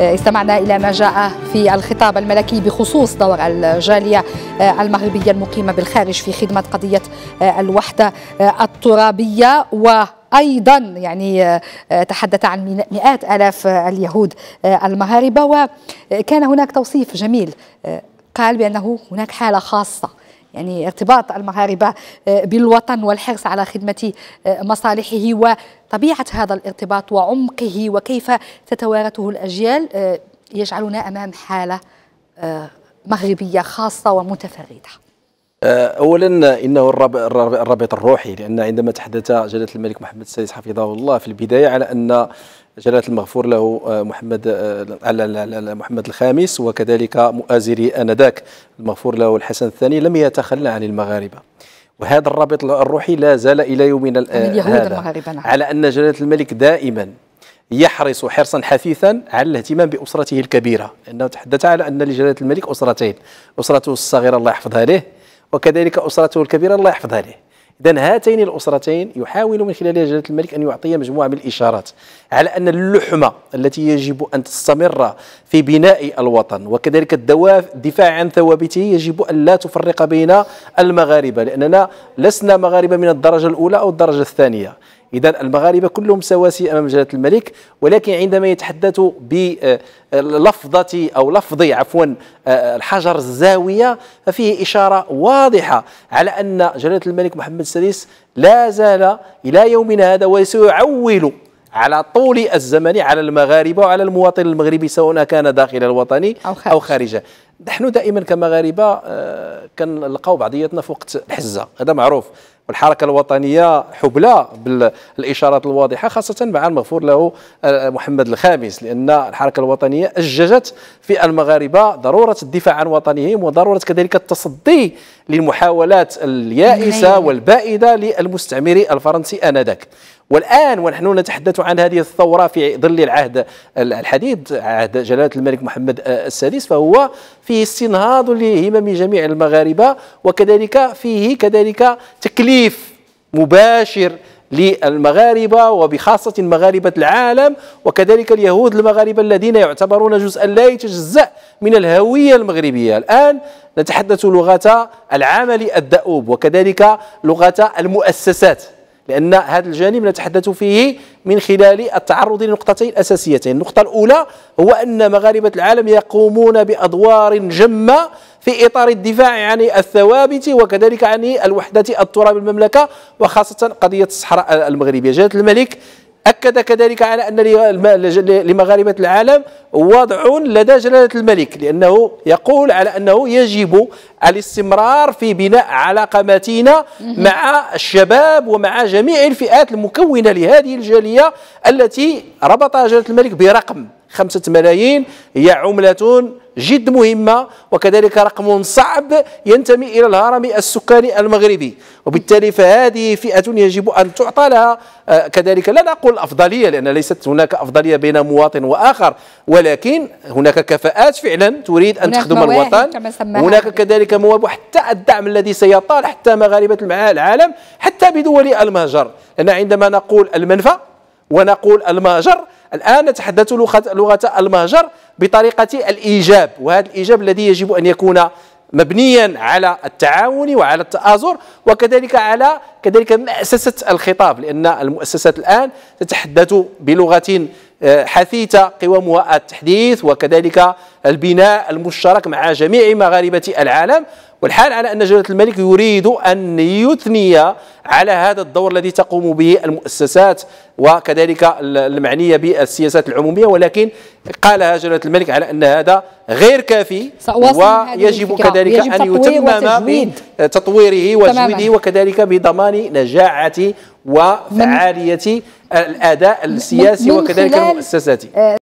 آه، استمعنا إلى ما جاء في الخطاب الملكي بخصوص دور الجالية آه، المغربية المقيمة بالخارج في خدمة قضية آه، الوحدة الترابية و ايضا يعني تحدث عن مئات الاف اليهود المغاربه وكان هناك توصيف جميل قال بانه هناك حاله خاصه يعني ارتباط المغاربة آه، بالوطن والحرص على خدمة آه، مصالحه وطبيعة هذا الارتباط وعمقه وكيف تتوارثه الأجيال آه، يجعلنا أمام حالة مغربية خاصة ومتفردة اولا انه الرابط الروحي لان عندما تحدث جلاله الملك محمد السادس حفظه الله في البدايه على ان جلالة المغفور له آه، محمد آه، على محمد الخامس وكذلك مؤازري آنذاك المغفور له الحسن الثاني لم يتخلى عن المغاربة وهذا الرابط الروحي لا زال إلى يومنا هذا نعم. على أن جلالة الملك دائما يحرص حرصا حثيثا على الاهتمام بأسرته الكبيرة لأنه تحدث على أن لجلالة الملك أسرتين أسرته الصغيرة الله يحفظها له وكذلك أسرته الكبيرة الله يحفظها له إذا هاتين الأسرتين يحاول من خلال جلالة الملك أن يعطي مجموعة من الإشارات على أن اللحمة التي يجب أن تستمر في بناء الوطن وكذلك الدفاع عن ثوابته يجب أن لا تفرق بين المغاربة لأننا لسنا مغاربة من الدرجة الأولى أو الدرجة الثانية إذا المغاربة كلهم سواسية أمام جلالة الملك ولكن عندما يتحدث بلفظة أو لفظ عفوا الحجر الزاوية ففيه إشارة واضحة على أن جلالة الملك محمد السادس لا زال إلى يومنا هذا وسيعول على طول الزمن على المغاربة وعلى المواطن المغربي سواء كان داخل الوطني أو, خارجه أو خارجه نحن دائما كمغاربة آه، كنلقاو بعضياتنا في وقت الحزه هذا معروف والحركه الوطنيه حبلى بالاشارات الواضحه خاصه مع المغفور له آه، محمد الخامس لان الحركه الوطنيه اججت في المغاربه ضروره الدفاع عن وطنهم وضروره كذلك التصدي للمحاولات اليائسه والبائده للمستعمر الفرنسي انذاك والآن ونحن نتحدث عن هذه الثورة في ظل العهد الحديث عهد جلالة الملك محمد آه، السادس فهو فيه استنهاض لهمم جميع المغاربة وكذلك فيه كذلك تكليف مباشر للمغاربة وبخاصة مغاربة العالم وكذلك اليهود المغاربة الذين يعتبرون جزءا لا يتجزأ من الهوية المغربية الآن نتحدث لغة العمل الدؤوب وكذلك لغة المؤسسات لأن هذا الجانب نتحدث فيه من خلال التعرض لنقطتين أساسيتين النقطة الأولى هو أن مغاربة العالم يقومون بأدوار جمة في إطار الدفاع عن الثوابت وكذلك عن الوحدة التراب المملكة وخاصة قضية الصحراء المغربية جلالة الملك أكد كذلك على أن لمغاربة العالم وضع لدى جلالة الملك لأنه يقول على أنه يجب الاستمرار في بناء علاقة متينة مع الشباب ومع جميع الفئات المكونة لهذه الجالية التي ربطها جلالة الملك برقم خمسة ملايين هي عملة جد مهمة وكذلك رقم صعب ينتمي إلى الهرم السكاني المغربي وبالتالي فهذه فئة يجب أن تعطى لها آه، كذلك لا نقول أفضلية لأن ليست هناك أفضلية بين مواطن وآخر ولكن هناك كفاءات فعلا تريد أن تخدم الوطن هناك كذلك مواهب وحتى الدعم الذي سيطال حتى مغاربة العالم حتى بدول المهجر لأن عندما نقول المنفى ونقول المهجر الآن نتحدث لغة المهجر بطريقة الإيجاب وهذا الإيجاب الذي يجب أن يكون مبنيا على التعاون وعلى التآزر وكذلك على كذلك مؤسسة الخطاب لأن المؤسسات الآن تتحدث بلغة آه، حثيثة قوامها التحديث وكذلك البناء المشترك مع جميع مغاربة العالم والحال على أن جلالة الملك يريد أن يثني على هذا الدور الذي تقوم به المؤسسات وكذلك المعنية بالسياسات العمومية ولكن قالها جلالة الملك على أن هذا غير كافي ويجب كذلك يجب أن يتمم بتطويره وتجويده وكذلك بضمان نجاعة وفعالية الأداء السياسي وكذلك المؤسساتي آه،